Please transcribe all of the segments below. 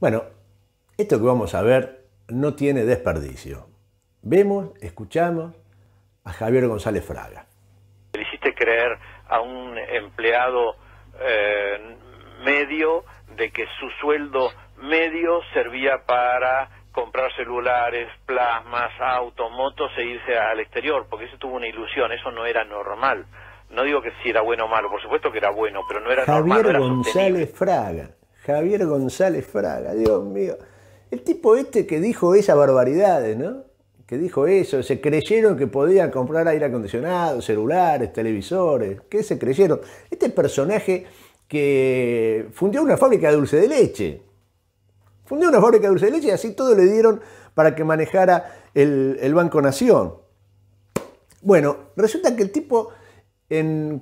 Bueno, esto que vamos a ver no tiene desperdicio. Vemos, escuchamos a Javier González Fraga. Le hiciste creer a un empleado eh, medio de que su sueldo medio servía para comprar celulares, plasmas, autos, motos e irse al exterior, porque eso tuvo una ilusión, eso no era normal. No digo que si era bueno o malo, por supuesto que era bueno, pero no era normal. Javier González Fraga, Javier González Fraga, Dios mío. El tipo este que dijo esas barbaridades, ¿no? Que dijo eso, se creyeron que podían comprar aire acondicionado, celulares, televisores, ¿qué se creyeron? Este personaje que fundió una fábrica de dulce de leche. Fundió una fábrica de dulce de leche y así todo le dieron para que manejara el, Banco Nación. Bueno, resulta que el tipo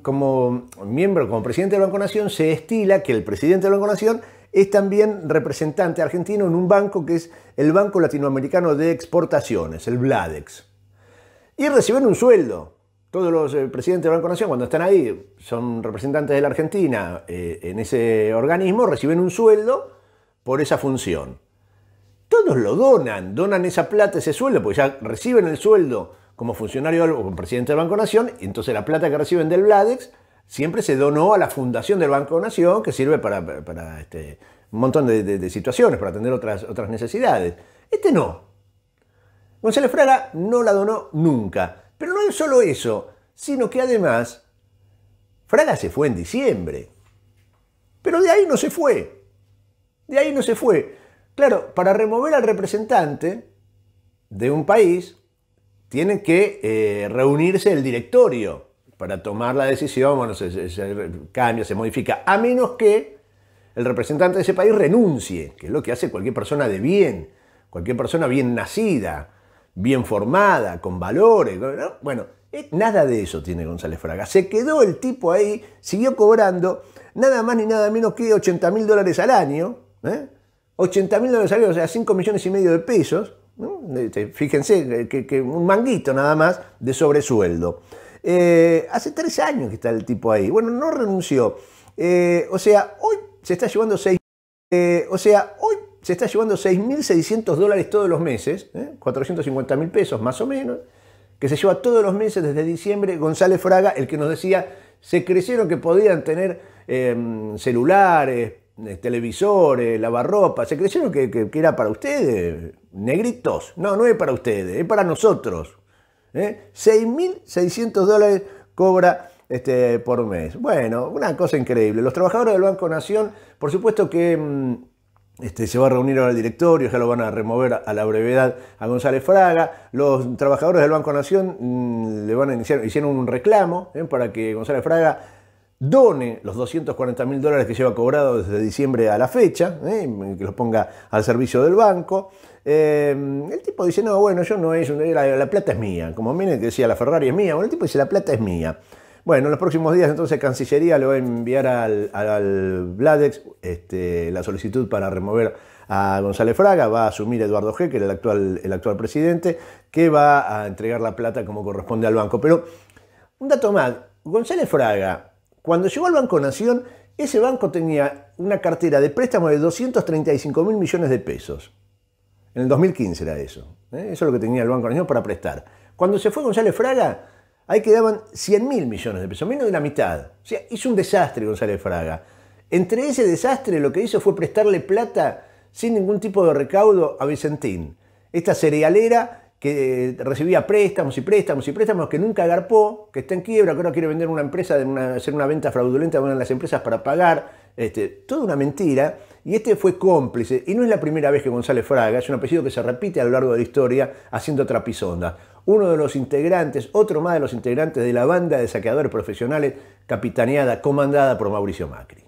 como miembro, como presidente del Banco Nación, se estila que el presidente del Banco Nación es también representante argentino en un banco que es el Banco Latinoamericano de Exportaciones, el BLADEX. Y reciben un sueldo. Todos los eh, presidentes del Banco Nación, cuando están ahí, son representantes de la Argentina eh, en ese organismo, reciben un sueldo por esa función. Todos lo donan, donan esa plata, ese sueldo, porque ya reciben el sueldo como funcionario o como presidente del Banco Nación, y entonces la plata que reciben del BLADEX siempre se donó a la fundación del Banco Nación, que sirve para, este, un montón de, situaciones, para atender otras, otras necesidades. Este no. González Fraga no la donó nunca. Pero no es solo eso, sino que además, Fraga se fue en diciembre. Pero de ahí no se fue. De ahí no se fue. Claro, para remover al representante de un país, tienen que eh, reunirse el directorio para tomar la decisión, bueno, se, cambia, se modifica, a menos que el representante de ese país renuncie, que es lo que hace cualquier persona de bien, cualquier persona bien nacida, bien formada, con valores. Bueno, eh, nada de eso tiene González Fraga. Se quedó el tipo ahí, siguió cobrando nada más ni nada menos que 80 mil dólares al año, ¿eh? 80 mil dólares al año, o sea, 5 millones y medio de pesos. Este, fíjense, eh, que, que, un manguito nada más de sobresueldo. Eh, hace tres años que está el tipo ahí. Bueno, no renunció. Eh, o sea, hoy se está llevando eh, o sea, hoy se está llevando 6.600 dólares todos los meses, 450 mil pesos más o menos, que se lleva todos los meses desde diciembre. González Fraga, el que nos decía, se creyeron que podían tener em, celulares, televisores, lavarropa, se creyeron que, era para ustedes, negritos. No, no es para ustedes, es para nosotros. 6.600 ¿eh? dólares cobra este, por mes. Bueno, una cosa increíble. Los trabajadores del Banco Nación, por supuesto que... Mm, este, se va a reunir ahora el directorio, ya lo van a remover a la brevedad a González Fraga. Los trabajadores del Banco Nación mm, le van a iniciar, hicieron un reclamo ¿eh? para que González Fraga done los 240 mil dólares que lleva cobrado desde diciembre a la fecha, ¿eh? que los ponga al servicio del banco. Eh, el tipo dice, no, bueno, yo no es, la, plata es mía, como miren decía, la Ferrari es mía, bueno, el tipo dice, la plata es mía. Bueno, en los próximos días entonces Cancillería le va a enviar al, al, este, la solicitud para remover a González Fraga, va a asumir Eduardo G, que era el actual, el actual presidente, que va a entregar la plata como corresponde al banco. Pero un dato más, González Fraga, cuando llegó al Banco Nación, ese banco tenía una cartera de préstamo de 235 mil millones de pesos. En el 2015 era eso. ¿eh? Eso es lo que tenía el Banco Nación para prestar. Cuando se fue González Fraga, ahí quedaban 100 mil millones de pesos, menos de la mitad. O sea, hizo un desastre González Fraga. Entre ese desastre lo que hizo fue prestarle plata sin ningún tipo de recaudo a Vicentín. Esta cerealera que eh, recibía préstamos y préstamos y préstamos, que nunca agarpó, que está en quiebra, que ahora quiere vender una empresa, de hacer una venta fraudulenta a una de las empresas para pagar, este, toda una mentira, y este fue cómplice, y no es la primera vez que González Fraga, es un apellido que se repite a lo largo de la historia haciendo trapisonda. Uno de los integrantes, otro más de los integrantes de la banda de saqueadores profesionales capitaneada, comandada por Mauricio Macri.